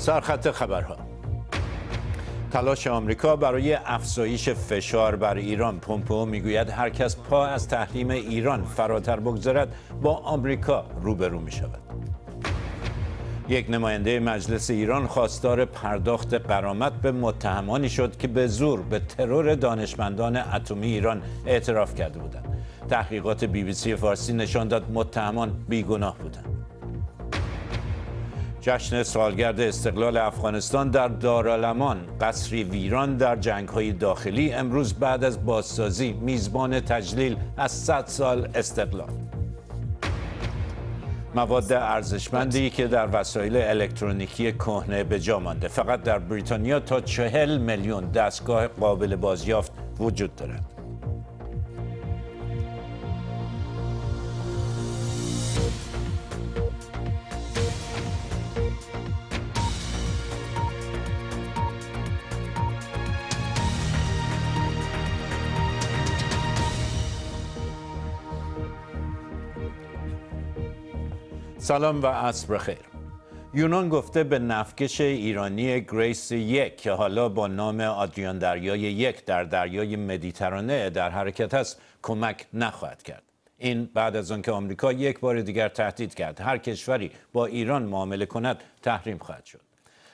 سرخط خبرها تلاش آمریکا برای افزایش فشار بر ایران پومپئو میگوید هر کس پا از تحریم ایران فراتر بگذارد با آمریکا روبرو می شود یک نماینده مجلس ایران خواستار پرداخت قرامت به متهمانی شد که به زور به ترور دانشمندان اتمی ایران اعتراف کرده بودند. تحقیقات بی بی سی فارسی نشان داد متهمان بیگناه بودند. جشن سالگرد استقلال افغانستان در دارالمان قصری ویران در های داخلی امروز بعد از بازسازی میزبان تجلیل از 100 سال استقلال مواد ارزشمندی که در وسایل الکترونیکی کهنه به جا مانده فقط در بریتانیا تا چهل میلیون دستگاه قابل بازیافت وجود دارد سلام و عصر خیر یونان گفته به نفکش ایرانی گریس یک که حالا با نام آدریان دریای یک در دریای مدیترانه در حرکت است کمک نخواهد کرد این بعد از آنکه آمریکا یک بار دیگر تهدید کرد هر کشوری با ایران معامله کند تحریم خواهد شد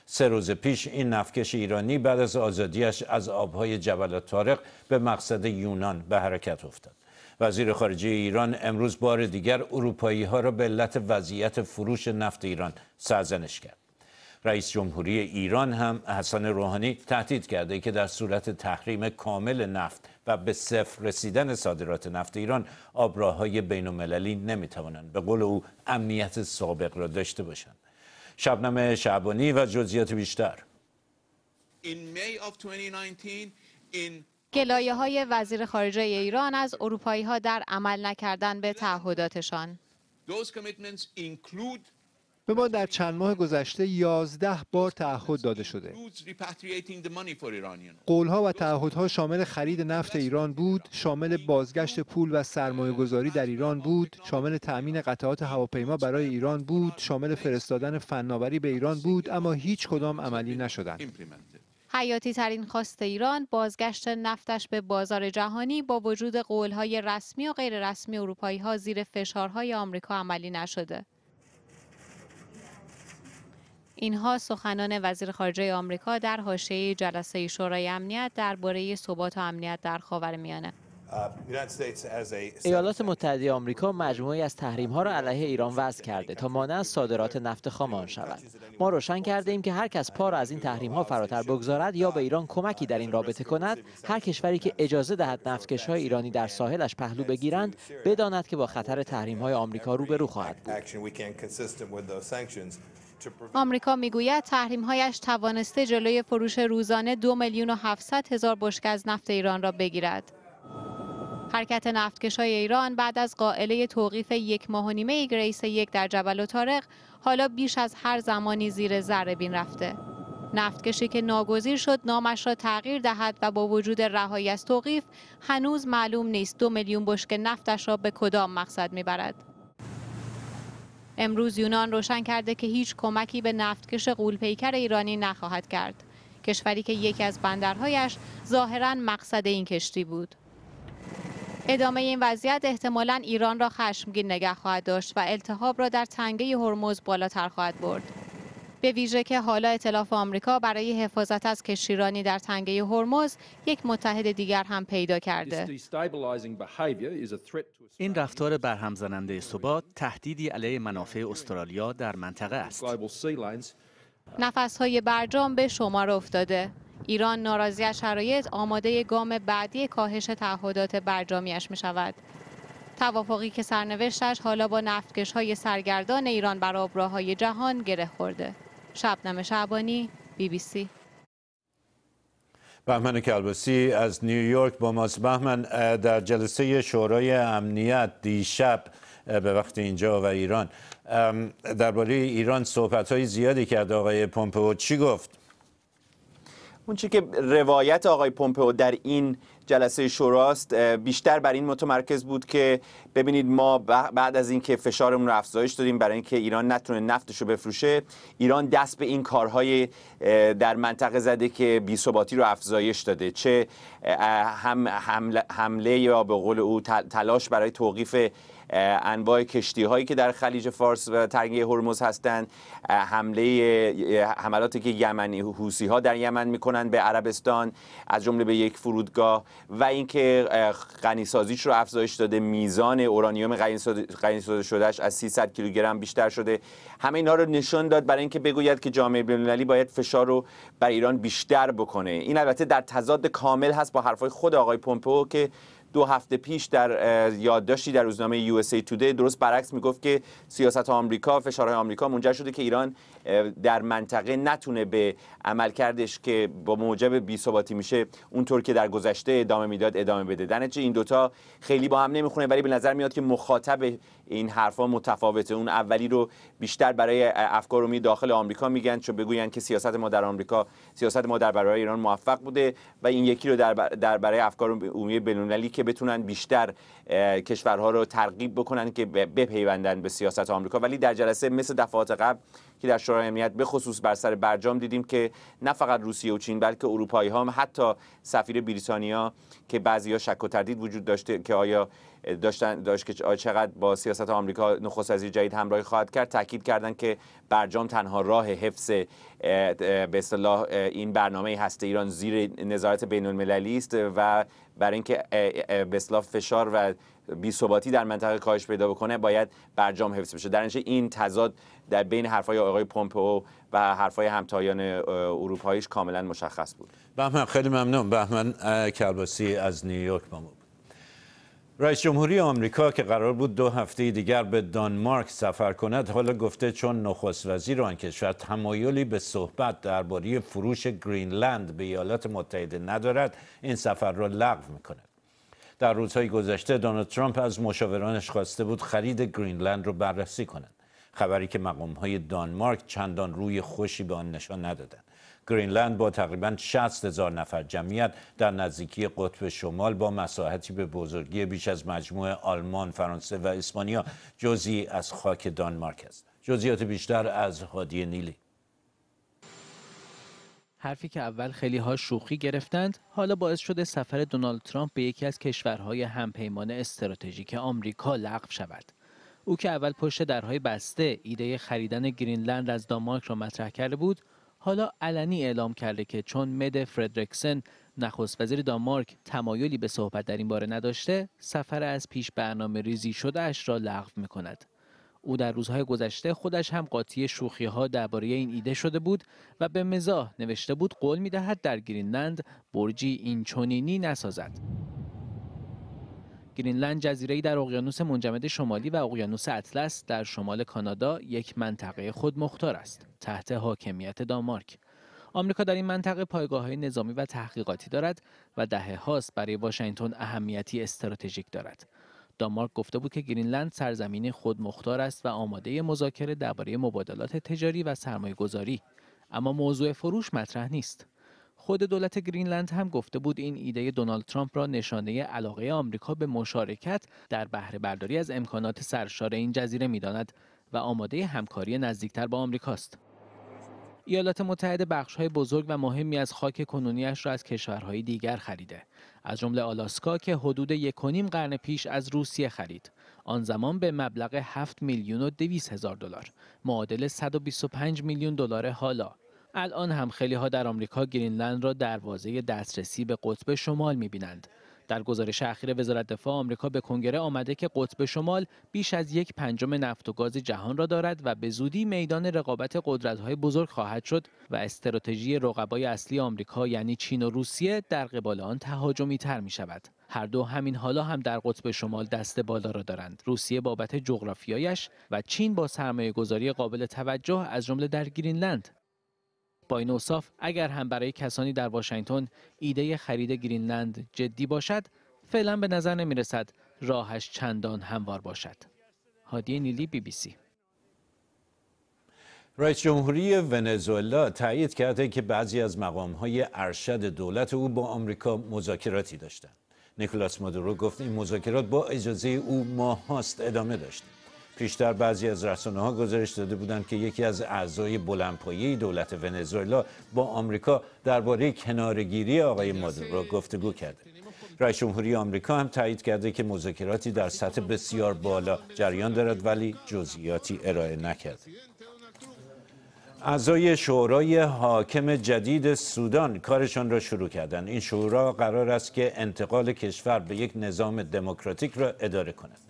سه روز پیش این نفکش ایرانی بعد از آزادیش از آبهای جبل طارق به مقصد یونان به حرکت افتاد وزیر خارجه ایران امروز بار دیگر اروپایی ها را به علت وضعیت فروش نفت ایران سرزنش کرد. رئیس جمهوری ایران هم حسن روحانی تهدید کرده که در صورت تحریم کامل نفت و به صفر رسیدن صادرات نفت ایران آبراهای بین المللی نمیتوانند به قول او امنیت سابق را داشته باشند. شبنم شعبانی و جزئیات بیشتر. گلایه های وزیر خارجه ایران از اروپایی ها در عمل نکردن به تعهداتشان. به ما در چند ماه گذشته یازده بار تعهد داده شده. قولها و تعهدها شامل خرید نفت ایران بود، شامل بازگشت پول و سرمایه گذاری در ایران بود، شامل تأمین قطعات هواپیما برای ایران بود، شامل فرستادن فناوری به ایران بود، اما هیچ کدام عملی نشدند. حیاتی ترین خواست ایران بازگشت نفتش به بازار جهانی با وجود قولهای رسمی و غیر رسمی اروپایی ها زیر فشارهای آمریکا عملی نشده. اینها سخنان وزیر خارجه آمریکا در حاشیه جلسه شورای امنیت درباره ثبات و امنیت در خاورمیانه. Uh, ایالات متحده آمریکا مجموعی از تحریم ها را علیه ایران وضع کرده تا مانع از صادرات نفت خام آن شود ما روشن کرده ایم که هر کس پا را از این تحریم ها فراتر بگذارد یا به ایران کمکی در این رابطه کند هر کشوری که اجازه دهد نفتکشهای ایرانی در ساحلش پهلو بگیرند بداند که با خطر تحریم های آمریکا روبرو خواهد بود آمریکا میگوید تحریم‌هایش توانسته جلوی فروش روزانه دو میلیون و هفتصد هزار بشکه از نفت ایران را بگیرد حرکت های ایران بعد از قائله توقیف یک ماه و نیمه گریس یک در جبل و تارق حالا بیش از هر زمانی زیر ذره بین رفته. نفتکشی که ناگزیر شد نامش را تغییر دهد و با وجود رهایی از توقیف هنوز معلوم نیست دو میلیون بشک نفتش را به کدام مقصد میبرد. امروز یونان روشن کرده که هیچ کمکی به نفتکش قولپیکر ایرانی نخواهد کرد. کشوری که یکی از بندرهایش ظاهرا مقصد این کشتی بود. ادامه این وضعیت احتمالا ایران را خشمگین نگه خواهد داشت و التحاب را در تنگه هرمز بالاتر خواهد برد. به ویژه که حالا اطلاف آمریکا برای حفاظت از کشیرانی در تنگه هرمز یک متحد دیگر هم پیدا کرده. این رفتار برهم زننده ثبات تهدیدی علیه منافع استرالیا در منطقه است. های برجام به شمار افتاده. ایران ناراضی از شرایط آماده گام بعدی کاهش تعهدات برجامیش می شود. توافقی که سرنوشتش حالا با نفتکش های سرگردان ایران بر آبراهای جهان گره خورده. شبنم شعبانی، بی بی سی. بهمن کلباسی از نیویورک با ماست بهمن در جلسه شورای امنیت دیشب به وقت اینجا و ایران درباره ایران صحبت های زیادی کرد آقای پومپو چی گفت؟ اون که روایت آقای پومپئو در این جلسه شوراست بیشتر بر این متمرکز بود که ببینید ما بعد از اینکه فشارمون رو افزایش دادیم برای اینکه ایران نتونه نفتش رو بفروشه ایران دست به این کارهای در منطقه زده که بی ثباتی رو افزایش داده چه هم حمله یا به قول او تلاش برای توقیف انواع کشتی هایی که در خلیج فارس و تنگه هرمز هستند حمله حملاتی که یمنی حوسی ها در یمن می‌کنند به عربستان از جمله به یک فرودگاه و اینکه غنی سازیش رو افزایش داده میزان اورانیوم غنی سازی شدهش از 300 کیلوگرم بیشتر شده همه اینا رو نشون داد برای اینکه بگوید که جامعه بین‌المللی باید فشار رو بر ایران بیشتر بکنه این البته در تضاد کامل هست با حرفای خود آقای پمپو که دو هفته پیش در یادداشتی در روزنامه USA Today درست برعکس میگفت که سیاست آمریکا فشارهای آمریکا منجر شده که ایران در منطقه نتونه به عملکردش که با موجب ثباتی میشه اونطور که در گذشته ادامه میداد ادامه بده نتیجه این دوتا خیلی با هم نمیخونه ولی به نظر میاد که مخاطب این حرفها متفاوته اون اولی رو بیشتر برای افکار داخل آمریکا میگن چون بگویند که سیاست ما در آمریکا سیاست ما در برای ایران موفق بوده و این یکی رو در, برای افکار عمومی بین‌المللی که بتونن بیشتر کشورها رو ترغیب بکنن که بپیوندن به سیاست آمریکا ولی در جلسه مثل دفعات قبل که در شورای امنیت به خصوص بر سر برجام دیدیم که نه فقط روسیه و چین بلکه اروپایی ها هم حتی سفیر بریتانیا که ها شک و تردید وجود داشته که آیا داشتن داشت که چقدر با سیاست آمریکا نخست وزیر جدید همراهی خواهد کرد تاکید کردند که برجام تنها راه حفظ به اصطلاح این برنامه هست ایران زیر نظارت بین المللی است و برای اینکه به اصطلاح فشار و بی‌ثباتی در منطقه کاهش پیدا بکنه باید برجام حفظ بشه در این تضاد در بین حرفای آقای پومپئو و حرفهای همتایان اروپاییش کاملا مشخص بود بهمن خیلی ممنون بهمن کلباسی از نیویورک با رئیس جمهوری آمریکا که قرار بود دو هفته دیگر به دانمارک سفر کند حالا گفته چون نخست وزیر آن کشور تمایلی به صحبت درباره فروش گرینلند به ایالات متحده ندارد این سفر را لغو میکند در روزهای گذشته دونالد ترامپ از مشاورانش خواسته بود خرید گرینلند را بررسی کنند خبری که مقامهای دانمارک چندان روی خوشی به آن نشان ندادند گرینلند با تقریبا 60 هزار نفر جمعیت در نزدیکی قطب شمال با مساحتی به بزرگی بیش از مجموع آلمان، فرانسه و اسپانیا جزی از خاک دانمارک است. جزئیات بیشتر از هادی نیلی حرفی که اول خیلی ها شوخی گرفتند حالا باعث شده سفر دونالد ترامپ به یکی از کشورهای همپیمان استراتژیک آمریکا لغو شود او که اول پشت درهای بسته ایده خریدن گرینلند از دانمارک را مطرح کرده بود حالا علنی اعلام کرده که چون مد فردرکسن نخست وزیر دانمارک تمایلی به صحبت در این باره نداشته سفر از پیش برنامه ریزی شده اش را لغو می او در روزهای گذشته خودش هم قاطی شوخی ها درباره این ایده شده بود و به مزاح نوشته بود قول می در گرینلند برجی اینچنینی نسازد. گرینلند ای در اقیانوس منجمد شمالی و اقیانوس اطلس در شمال کانادا یک منطقه خود مختار است تحت حاکمیت دانمارک. آمریکا در این منطقه های نظامی و تحقیقاتی دارد و دهه هاست برای واشنگتن اهمیتی استراتژیک دارد. دانمارک گفته بود که گرینلند سرزمین خود مختار است و آماده مذاکره درباره مبادلات تجاری و گذاری. اما موضوع فروش مطرح نیست. خود دولت گرینلند هم گفته بود این ایده دونالد ترامپ را نشانه علاقه آمریکا به مشارکت در بهره برداری از امکانات سرشار این جزیره میداند و آماده همکاری نزدیکتر با آمریکاست. ایالات متحده بخش‌های بزرگ و مهمی از خاک کنونیش را از کشورهای دیگر خریده از جمله آلاسکا که حدود یکونیم قرن پیش از روسیه خرید آن زمان به مبلغ 7 میلیون و 200 هزار دلار معادل 125 میلیون دلار حالا الان هم خیلی ها در آمریکا گرینلند را دروازه دسترسی به قطب شمال میبینند. در گزارش اخیر وزارت دفاع آمریکا به کنگره آمده که قطب شمال بیش از یک پنجم نفت و گاز جهان را دارد و به زودی میدان رقابت قدرت‌های بزرگ خواهد شد و استراتژی رقبای اصلی آمریکا یعنی چین و روسیه در قبال آن تهاجمی تر می شود. هر دو همین حالا هم در قطب شمال دست بالا را دارند. روسیه بابت جغرافیایش و چین با سرمایه گذاری قابل توجه از جمله در گرینلند با این اوصاف اگر هم برای کسانی در واشنگتن ایده خرید گرینلند جدی باشد فعلا به نظر نمی رسد راهش چندان هموار باشد هادی نیلی بی بی سی رئیس جمهوری ونزوئلا تایید کرده که بعضی از های ارشد دولت او با آمریکا مذاکراتی داشتند. نیکولاس مادورو گفت این مذاکرات با اجازه او ماهاست ادامه داشتند. پیشتر بعضی از رسانه ها گزارش داده بودند که یکی از اعضای بلندپایه دولت ونزوئلا با آمریکا درباره کنارگیری آقای مادورو گفتگو کرده رئیس جمهوری آمریکا هم تایید کرده که مذاکراتی در سطح بسیار بالا جریان دارد ولی جزئیاتی ارائه نکرد. اعضای شورای حاکم جدید سودان کارشان را شروع کردند این شورا قرار است که انتقال کشور به یک نظام دموکراتیک را اداره کند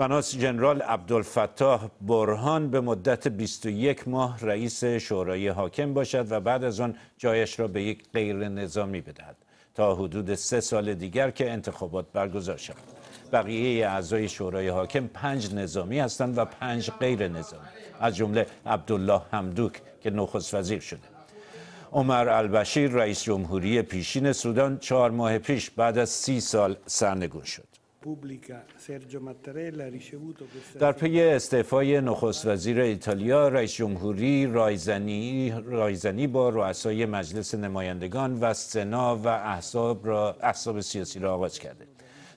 بناس جنرال عبدالفتاح برهان به مدت 21 ماه رئیس شورای حاکم باشد و بعد از آن جایش را به یک غیر نظامی بدهد تا حدود سه سال دیگر که انتخابات برگزار شود بقیه اعضای شورای حاکم پنج نظامی هستند و پنج غیر نظامی از جمله عبدالله همدوک که نخست وزیر شده عمر البشیر رئیس جمهوری پیشین سودان چهار ماه پیش بعد از سی سال سرنگون شد در پی استعفای نخست وزیر ایتالیا رئیس جمهوری رایزنی, رایزنی با رؤسای مجلس نمایندگان و سنا و احزاب را احزاب سیاسی را آغاز کرده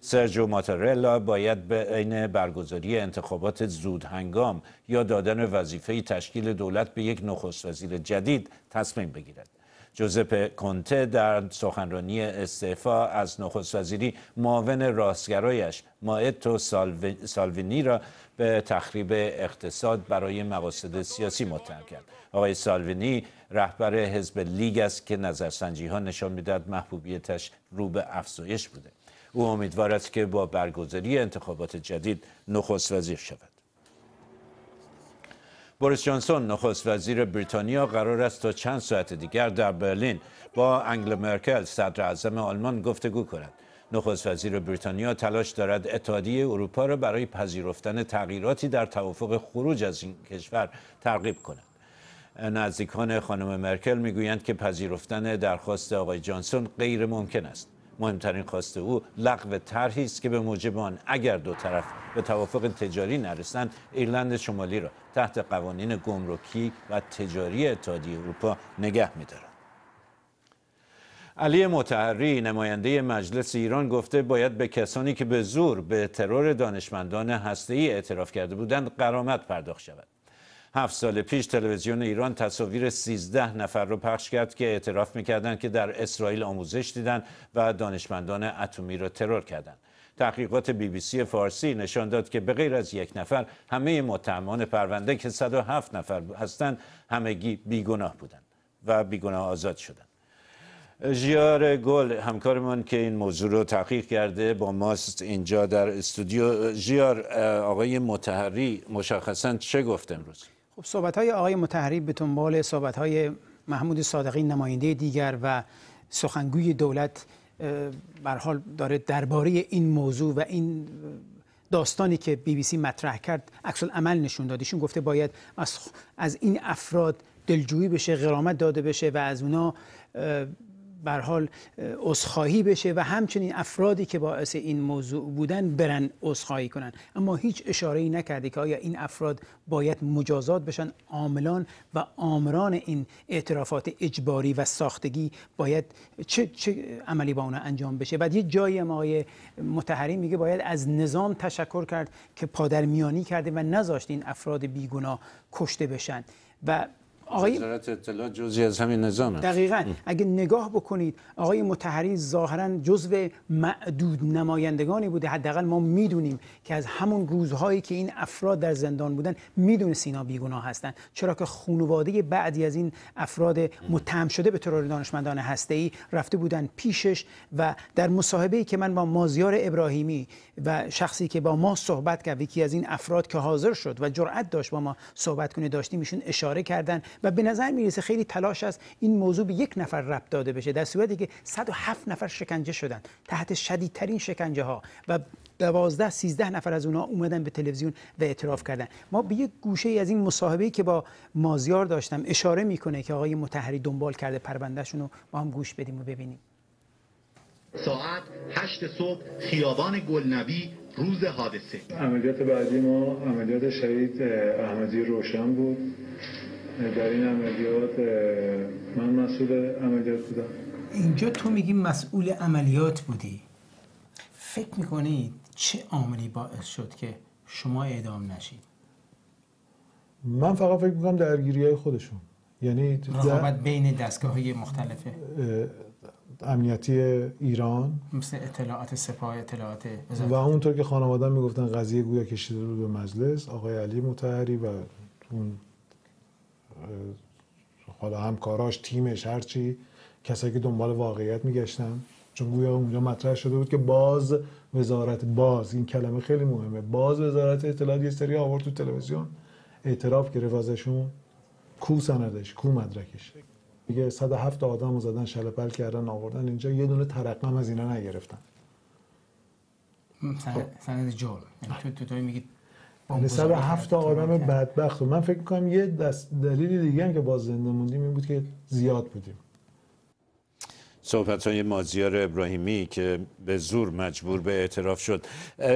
سرجو ماتارلا باید به عین برگزاری انتخابات زود هنگام یا دادن وظیفه تشکیل دولت به یک نخست وزیر جدید تصمیم بگیرد جوزپ کنته در سخنرانی استعفا از نخست وزیری معاون راستگرایش مائتو سالوینی را به تخریب اقتصاد برای مقاصد سیاسی متهم کرد آقای سالوینی رهبر حزب لیگ است که نظرسنجی ها نشان میدهد محبوبیتش رو به افزایش بوده او امیدوار است که با برگزاری انتخابات جدید نخست وزیر شود بوریس جانسون نخست وزیر بریتانیا قرار است تا چند ساعت دیگر در برلین با انگل مرکل صدر اعظم آلمان گفتگو کند نخست وزیر بریتانیا تلاش دارد اتحادیه اروپا را برای پذیرفتن تغییراتی در توافق خروج از این کشور ترغیب کند نزدیکان خانم مرکل میگویند که پذیرفتن درخواست آقای جانسون غیر ممکن است مهمترین خواسته او لغو طرحی است که به موجب آن اگر دو طرف به توافق تجاری نرسند ایرلند شمالی را تحت قوانین گمرکی و تجاری اتحادیه اروپا نگه می‌دارد علی متحری نماینده مجلس ایران گفته باید به کسانی که به زور به ترور دانشمندان هسته‌ای اعتراف کرده بودند قرامت پرداخت شود هفت سال پیش تلویزیون ایران تصاویر 13 نفر رو پخش کرد که اعتراف میکردند که در اسرائیل آموزش دیدن و دانشمندان اتمی را ترور کردند. تحقیقات بی بی سی فارسی نشان داد که به غیر از یک نفر همه متهمان پرونده که 107 نفر هستند همگی بیگناه بودند و بیگناه آزاد شدند. ژیار گل همکارمان که این موضوع رو تحقیق کرده با ماست اینجا در استودیو جیار آقای متحری مشخصا چه گفت امروز؟ خب صحبت های آقای متحریب به تنبال صحبت های محمود صادقی نماینده دیگر و سخنگوی دولت بر حال داره درباره این موضوع و این داستانی که بی بی سی مطرح کرد اکسل عمل نشون داد ایشون گفته باید از, از این افراد دلجویی بشه غرامت داده بشه و از اونا بر حال عذرخواهی بشه و همچنین افرادی که باعث این موضوع بودن برن عذرخواهی کنن اما هیچ اشاره ای نکرده که آیا این افراد باید مجازات بشن عاملان و آمران این اعترافات اجباری و ساختگی باید چه, چه عملی با اونا انجام بشه بعد یه جایی هم آقای متحری میگه باید از نظام تشکر کرد که پادرمیانی کرده و نذاشت این افراد بیگنا کشته بشن و آقای اطلاع جزی از همین دقیقا اگه نگاه بکنید آقای متحری ظاهرا جزو معدود نمایندگانی بوده حداقل ما میدونیم که از همون روزهایی که این افراد در زندان بودن میدونه سینا بیگناه هستن چرا که خانواده بعدی از این افراد متهم شده به ترور دانشمندان هسته ای رفته بودن پیشش و در مصاحبه که من با مازیار ابراهیمی و شخصی که با ما صحبت کرد یکی از این افراد که حاضر شد و جرأت داشت با ما صحبت کنه داشتیم ایشون اشاره کردن و به نظر میرسه خیلی تلاش است این موضوع به یک نفر ربط داده بشه در صورتی که 107 نفر شکنجه شدن تحت شدیدترین شکنجه ها و 12 13 نفر از اونها اومدن به تلویزیون و اعتراف کردن ما به یک گوشه از این مصاحبه‌ای که با مازیار داشتم اشاره میکنه که آقای متحری دنبال کرده پروندهشون رو ما هم گوش بدیم و ببینیم ساعت 8 صبح خیابان گلنبی روز حادثه عملیات بعدی ما عملیات شهید احمدی روشن بود در این عملیات من مسئول عملیات بودم اینجا تو میگی مسئول عملیات بودی فکر میکنید چه عاملی باعث شد که شما اعدام نشید من فقط فکر میکنم درگیری های خودشون یعنی رقابت بین دستگاه های مختلفه امنیتی ایران مثل اطلاعات سپاه اطلاعات و اونطور که خانواده میگفتن قضیه گویا کشیده رو به مجلس آقای علی متحری و اون حالا همکاراش تیمش هرچی کسایی که دنبال واقعیت میگشتن چون گویا اونجا مطرح شده بود که باز وزارت باز این کلمه خیلی مهمه باز وزارت اطلاعات یه سری آورد تو تلویزیون اعتراف گرفت ازشون کو سندش کو مدرکش میگه 107 آدم رو زدن شلپل کردن آوردن اینجا یه دونه ترقم از اینا نگرفتن سند جرم یعنی تو تو میگی به یعنی سر هفت آدم بدبخت و من فکر میکنم یه دلیل دیگه هم که باز زنده موندیم این بود که زیاد بودیم صحبت های مازیار ابراهیمی که به زور مجبور به اعتراف شد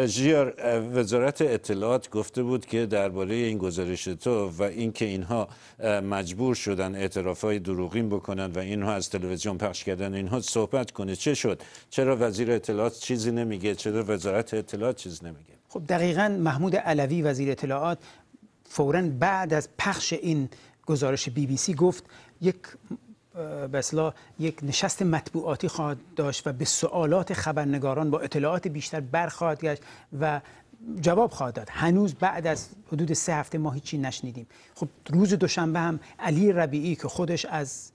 جیار وزارت اطلاعات گفته بود که درباره این گزارش تو و اینکه اینها مجبور شدن اعتراف های دروغین بکنن و اینها از تلویزیون پخش کردن اینها صحبت کنه چه شد چرا وزیر اطلاعات چیزی نمیگه چرا وزارت اطلاعات چیز نمیگه خب دقیقا محمود علوی وزیر اطلاعات فورا بعد از پخش این گزارش بی بی سی گفت یک به یک نشست مطبوعاتی خواهد داشت و به سوالات خبرنگاران با اطلاعات بیشتر برخواهد گشت و جواب خواهد داد هنوز بعد از حدود سه هفته ما هیچی نشنیدیم خب روز دوشنبه هم علی ربیعی که خودش از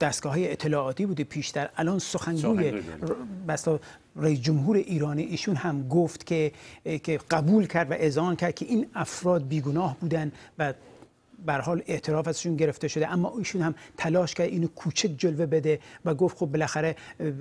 دستگاه های اطلاعاتی بوده پیشتر الان سخنگوی مثلا رئیس جمهور ایرانی ایشون هم گفت که که قبول کرد و اذعان کرد که این افراد بیگناه بودن و بر حال اعتراف ازشون گرفته شده اما ایشون هم تلاش کرد اینو کوچک جلوه بده و گفت خب بالاخره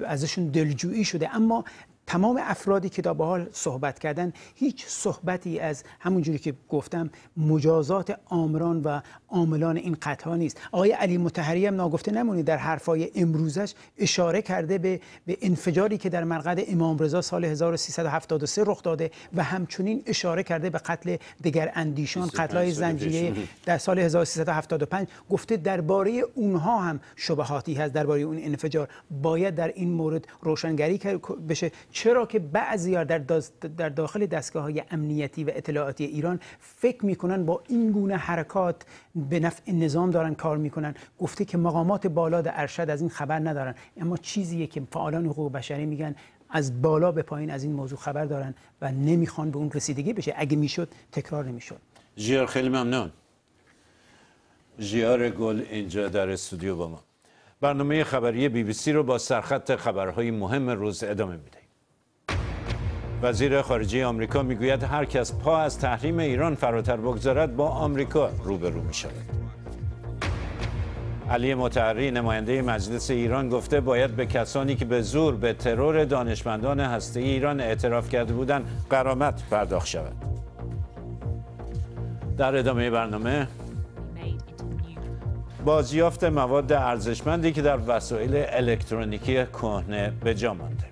ازشون دلجویی شده اما تمام افرادی که تا به حال صحبت کردن هیچ صحبتی از همونجوری که گفتم مجازات آمران و عاملان این قطعا نیست آقای علی متحری هم ناگفته نمونید در حرفای امروزش اشاره کرده به به انفجاری که در مرقد امام رضا سال 1373 رخ داده و همچنین اشاره کرده به قتل دیگر اندیشان قتلای زنجیره در سال 1375 گفته درباره اونها هم شبهاتی هست درباره اون انفجار باید در این مورد روشنگری بشه چرا که بعضی در, در داخل دستگاه های امنیتی و اطلاعاتی ایران فکر میکنن با این گونه حرکات به نفع نظام دارن کار میکنن گفته که مقامات بالا در ارشد از این خبر ندارن اما چیزیه که فعالان حقوق بشری میگن از بالا به پایین از این موضوع خبر دارن و نمیخوان به اون رسیدگی بشه اگه میشد تکرار نمیشد جیار خیلی ممنون جیار گل اینجا در استودیو با ما برنامه خبری بی بی سی رو با سرخط خبرهای مهم روز ادامه میده وزیر خارجه آمریکا میگوید هر کس پا از تحریم ایران فراتر بگذارد با آمریکا روبرو می شود. علی متحری نماینده مجلس ایران گفته باید به کسانی که به زور به ترور دانشمندان هسته ایران اعتراف کرده بودند قرامت پرداخت شود. در ادامه برنامه بازیافت مواد ارزشمندی که در وسایل الکترونیکی کهنه به جا مانده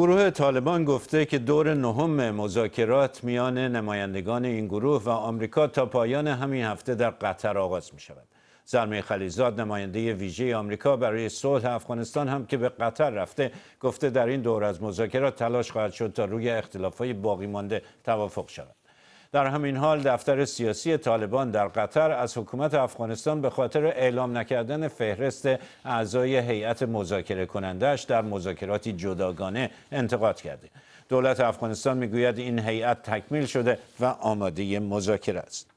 گروه طالبان گفته که دور نهم مذاکرات میان نمایندگان این گروه و آمریکا تا پایان همین هفته در قطر آغاز می شود. زرمه خلیزاد نماینده ویژه آمریکا برای صلح افغانستان هم که به قطر رفته گفته در این دور از مذاکرات تلاش خواهد شد تا روی اختلافهای باقی مانده توافق شود. در همین حال دفتر سیاسی طالبان در قطر از حکومت افغانستان به خاطر اعلام نکردن فهرست اعضای هیئت مذاکره کنندهش در مذاکراتی جداگانه انتقاد کرده دولت افغانستان میگوید این هیئت تکمیل شده و آماده مذاکره است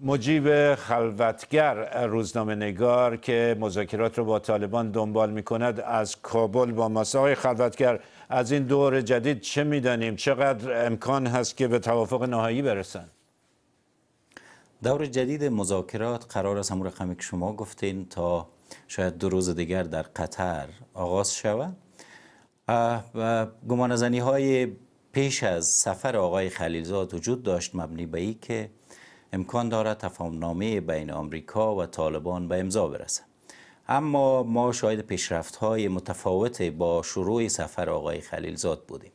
مجیب خلوتگر روزنامه نگار که مذاکرات رو با طالبان دنبال می کند از کابل با ماست آقای خلوتگر از این دور جدید چه دانیم؟ چقدر امکان هست که به توافق نهایی برسند دور جدید مذاکرات قرار است همون رقمی که شما گفتین تا شاید دو روز دیگر در قطر آغاز شود و گمانزنی های پیش از سفر آقای خلیلزاد وجود داشت مبنی به ای که امکان دارد تفاهمنامه بین آمریکا و طالبان به امضا برسد اما ما شاید پیشرفت های متفاوت با شروع سفر آقای خلیلزاد بودیم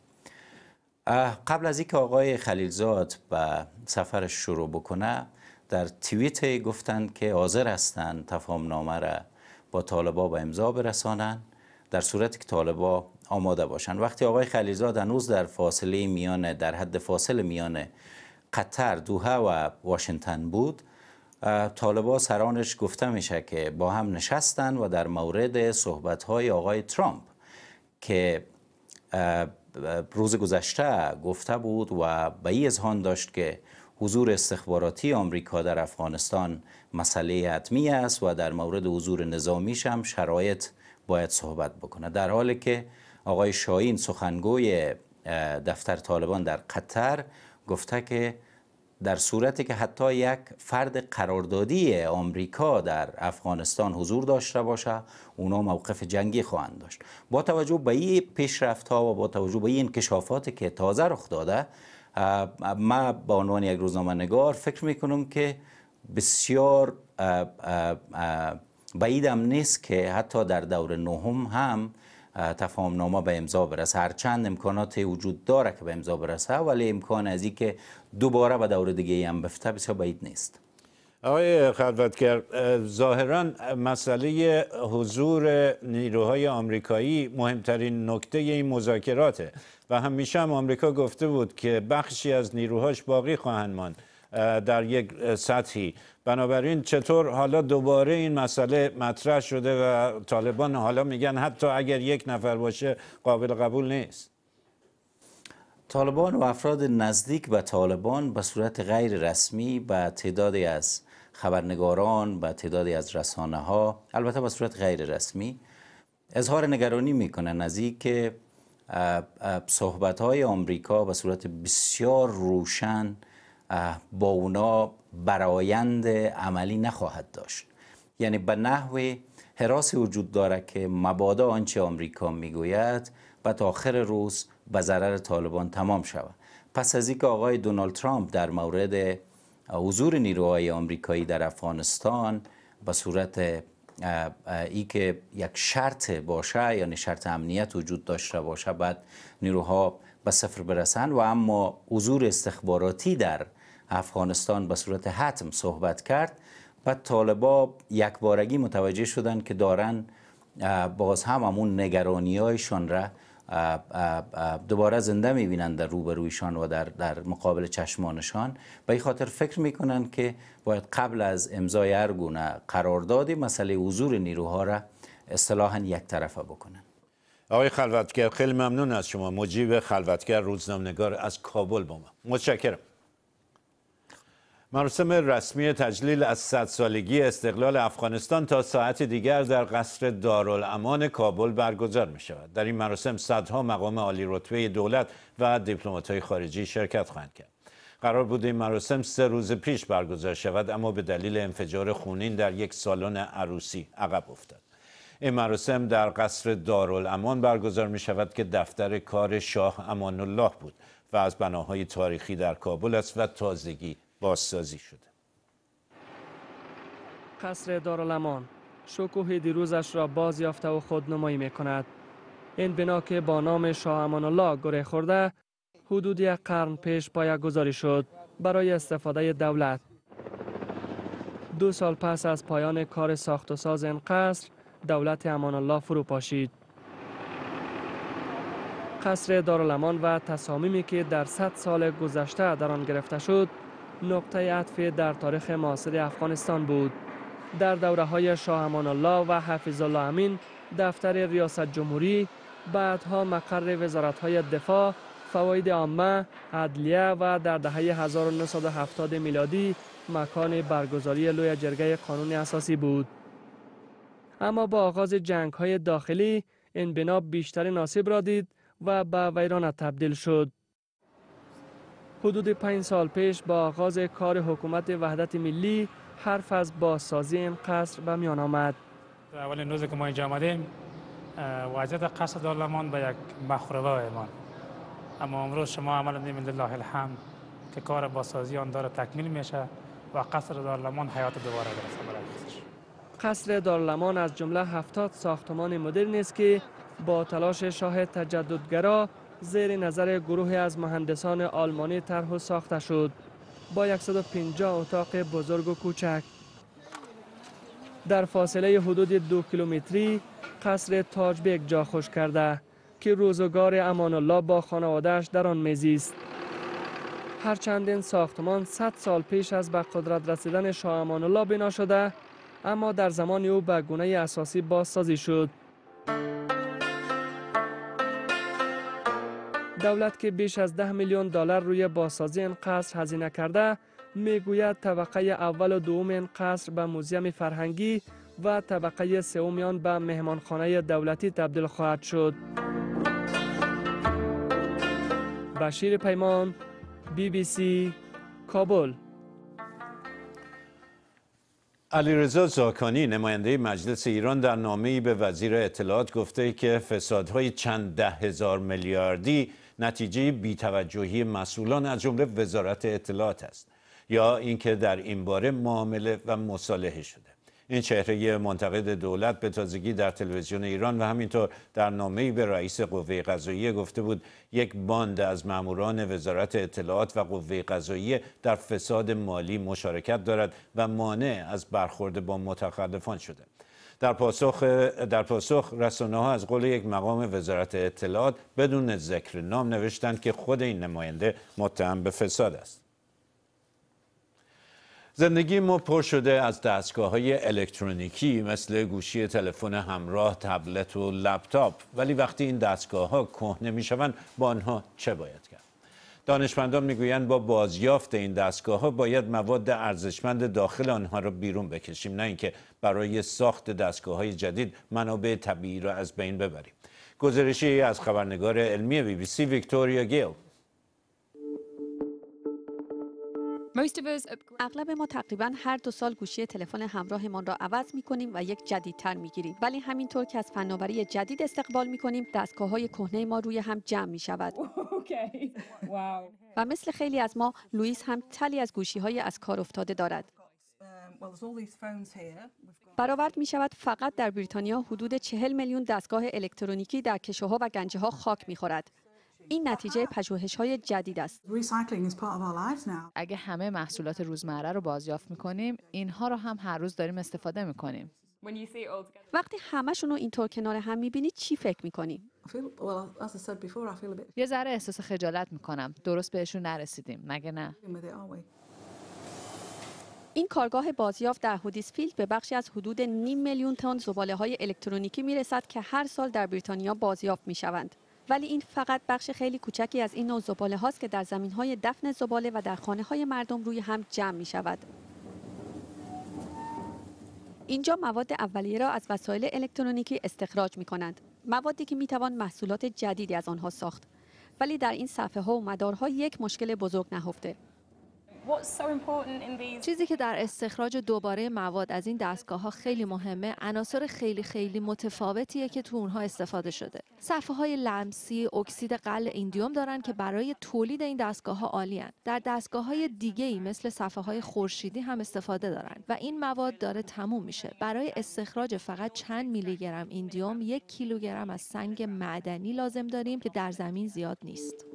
قبل از اینکه آقای خلیلزاد به سفرش شروع بکنه در توییت گفتند که حاضر هستند تفاهمنامه را با طالبا به امضا برسانند در صورتی که طالبا آماده باشند وقتی آقای خلیلزاد هنوز در فاصله میان در حد فاصله میان قطر دوها و واشنگتن بود طالبا سرانش گفته میشه که با هم نشستن و در مورد صحبت های آقای ترامپ که روز گذشته گفته بود و به ای اذهان داشت که حضور استخباراتی آمریکا در افغانستان مسئله حتمی است و در مورد حضور نظامیش هم شرایط باید صحبت بکنه در حالی که آقای شاهین سخنگوی دفتر طالبان در قطر گفته که در صورتی که حتی یک فرد قراردادی آمریکا در افغانستان حضور داشته باشه اونا موقف جنگی خواهند داشت با توجه به این پیشرفت ها و با توجه به این کشافات که تازه رخ داده ما به عنوان یک روزنامه نگار فکر میکنم که بسیار بعیدم نیست که حتی در دور نهم هم تفاهم نامه به امضا برسه هرچند امکانات وجود داره که به امضا برسه ولی امکان از که دوباره به دور دیگه هم بفته بسیار باید نیست آقای خلوتگر ظاهرا مسئله حضور نیروهای آمریکایی مهمترین نکته این مذاکراته و همیشه هم آمریکا گفته بود که بخشی از نیروهاش باقی خواهند ماند در یک سطحی بنابراین چطور حالا دوباره این مسئله مطرح شده و طالبان حالا میگن حتی اگر یک نفر باشه قابل قبول نیست طالبان و افراد نزدیک به طالبان به صورت غیر رسمی به تعدادی از خبرنگاران و تعدادی از رسانه ها البته به صورت غیر رسمی اظهار نگرانی میکنن از این که صحبت های آمریکا به صورت بسیار روشن با اونا برایند عملی نخواهد داشت یعنی به نحو حراس وجود داره که مبادا آنچه آمریکا میگوید و تا آخر روز به ضرر طالبان تمام شود پس از اینکه آقای دونالد ترامپ در مورد حضور نیروهای آمریکایی در افغانستان به صورت ای که یک شرط باشه یعنی شرط امنیت وجود داشته باشه بعد نیروها به صفر برسند و اما حضور استخباراتی در افغانستان به صورت حتم صحبت کرد و طالبا یک بارگی متوجه شدن که دارن باز هم همون نگرانی هایشان را دوباره زنده میبینند در روبرویشان و در, در مقابل چشمانشان به این خاطر فکر میکنند که باید قبل از امضای هر گونه قراردادی مسئله حضور نیروها را اصطلاحا یک طرفه بکنند آقای خلوتگر خیلی ممنون از شما مجیب خلوتگر روزنامنگار از کابل با ما متشکرم مراسم رسمی تجلیل از صد سالگی استقلال افغانستان تا ساعت دیگر در قصر دارالامان کابل برگزار می شود. در این مراسم صدها مقام عالی رتبه دولت و های خارجی شرکت خواهند کرد. قرار بود این مراسم سه روز پیش برگزار شود اما به دلیل انفجار خونین در یک سالن عروسی عقب افتاد. این مراسم در قصر دارالامان برگزار می شود که دفتر کار شاه امان الله بود و از بناهای تاریخی در کابل است و تازگی بازسازی شده قصر دارالامان شکوه دیروزش را باز یافته و خودنمایی می کند این بنا که با نام شاه امان الله گره خورده حدود یک قرن پیش پایه گذاری شد برای استفاده دولت دو سال پس از پایان کار ساخت و ساز این قصر دولت امان الله فرو پاشید قصر دارالامان و تصامیمی که در صد سال گذشته در آن گرفته شد نقطه عطفی در تاریخ معاصر افغانستان بود در دوره های شاه الله و حفیظ الله امین دفتر ریاست جمهوری بعدها مقر وزارت های دفاع فواید عامه عدلیه و در دهه 1970 میلادی مکان برگزاری لوی جرگه قانون اساسی بود اما با آغاز جنگ های داخلی این بنا بیشتر ناسب را دید و به ویرانه تبدیل شد حدود پنج سال پیش با آغاز کار حکومت وحدت ملی حرف از بازسازی این قصر به میان آمد اولین روز که ما اینجا آمدیم وضعیت قصر دارلمان به یک مخروبه ایمان اما امروز شما عمل نیم لله الحمد که کار بازسازی آن داره تکمیل میشه و قصر دارلمان حیات دوباره در برای قصر قصر دارلمان از جمله هفتاد ساختمان مدرن است که با تلاش شاه تجددگرا زیر نظر گروهی از مهندسان آلمانی طرح ساخته شد با 150 اتاق بزرگ و کوچک در فاصله حدود دو کیلومتری قصر بیگ جا خوش کرده که روزگار امان الله با خانوادهش در آن میزیست هرچند این ساختمان 100 سال پیش از به قدرت رسیدن شاه امان الله بنا شده اما در زمان او به گونه اساسی بازسازی شد دولت که بیش از ده میلیون دلار روی بازسازی این قصر هزینه کرده میگوید طبقه اول و دوم این قصر به موزیم فرهنگی و طبقه سوم آن به مهمانخانه دولتی تبدیل خواهد شد. بشیر پیمان بی بی سی کابل علیرضا زاکانی نماینده مجلس ایران در نامه‌ای به وزیر اطلاعات گفته که فسادهای چند ده هزار میلیاردی نتیجه بیتوجهی مسئولان از جمله وزارت اطلاعات است یا اینکه در این باره معامله و مصالحه شده این چهره منتقد دولت به تازگی در تلویزیون ایران و همینطور در نامه‌ای به رئیس قوه قضاییه گفته بود یک باند از ماموران وزارت اطلاعات و قوه قضاییه در فساد مالی مشارکت دارد و مانع از برخورد با متخلفان شده در پاسخ, در پاسخ رسانه ها از قول یک مقام وزارت اطلاعات بدون ذکر نام نوشتند که خود این نماینده متهم به فساد است زندگی ما پر شده از دستگاه های الکترونیکی مثل گوشی تلفن همراه، تبلت و لپتاپ ولی وقتی این دستگاه ها کهنه می شوند با آنها چه باید دانشمندان میگویند با بازیافت این دستگاه ها باید مواد ارزشمند داخل آنها را بیرون بکشیم نه اینکه برای ساخت دستگاه های جدید منابع طبیعی را از بین ببریم گزارشی از خبرنگار علمی بی بی سی ویکتوریا گیل اغلب ما تقریبا هر دو سال گوشی تلفن همراهمان را عوض می کنیم و یک جدیدتر می گیریم ولی همینطور که از فناوری جدید استقبال می کنیم دستگاه های کهنه ما روی هم جمع می شود و مثل خیلی از ما لوئیس هم تلی از گوشی های از کار افتاده دارد. Um, برآورد می شود فقط در بریتانیا حدود چهل میلیون دستگاه الکترونیکی در کشوها و گنجه ها خاک می خورد. این نتیجه پژوهش های جدید است. اگه همه محصولات روزمره رو بازیافت می کنیم، اینها رو هم هر روز داریم استفاده می کنیم. وقتی همشون رو اینطور کنار هم می بینید چی فکر می یه ذره احساس خجالت میکنم درست بهشون نرسیدیم مگه نه این کارگاه بازیافت در هودیسفیلد به بخشی از حدود نیم میلیون تن زباله های الکترونیکی میرسد که هر سال در بریتانیا بازیافت میشوند ولی این فقط بخش خیلی کوچکی از این نوع زباله هاست که در زمین های دفن زباله و در خانه های مردم روی هم جمع می شود. اینجا مواد اولیه را از وسایل الکترونیکی استخراج می کنند. موادی که میتوان محصولات جدیدی از آنها ساخت ولی در این صفحه ها و مدارها یک مشکل بزرگ نهفته چیزی که در استخراج دوباره مواد از این دستگاه ها خیلی مهمه عناصر خیلی خیلی متفاوتیه که تو اونها استفاده شده صفحه های لمسی اکسید قل ایندیوم دارن که برای تولید این دستگاه ها عالی در دستگاه های دیگه ای مثل صفحه های خورشیدی هم استفاده دارن و این مواد داره تموم میشه برای استخراج فقط چند میلی گرم ایندیوم یک کیلوگرم از سنگ معدنی لازم داریم که در زمین زیاد نیست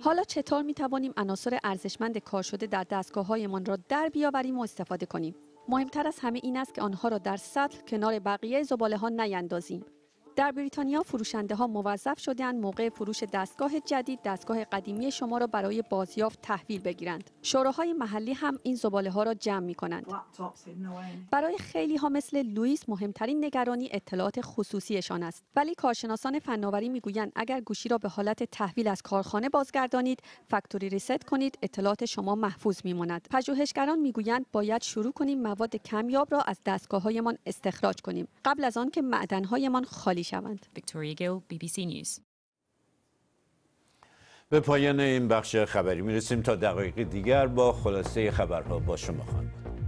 حالا چطور می توانیم عناصر ارزشمند کار شده در دستگاه هایمان را در بیاوریم و استفاده کنیم؟ مهمتر از همه این است که آنها را در سطل کنار بقیه زباله ها نیندازیم در بریتانیا فروشنده ها موظف شدند موقع فروش دستگاه جدید دستگاه قدیمی شما را برای بازیافت تحویل بگیرند. شوراهای محلی هم این زباله ها را جمع می کنند. برای خیلی ها مثل لوئیس مهمترین نگرانی اطلاعات خصوصیشان است. ولی کارشناسان فناوری گویند اگر گوشی را به حالت تحویل از کارخانه بازگردانید، فکتوری ریست کنید، اطلاعات شما محفوظ میماند. پژوهشگران میگویند باید شروع کنیم مواد کمیاب را از دستگاههایمان استخراج کنیم قبل از آن که هایمان خالی شوند. ویکتوریا گیل بی بی سی نیوز به پایان این بخش خبری میرسیم تا دقایق دیگر با خلاصه خبرها با شما بود.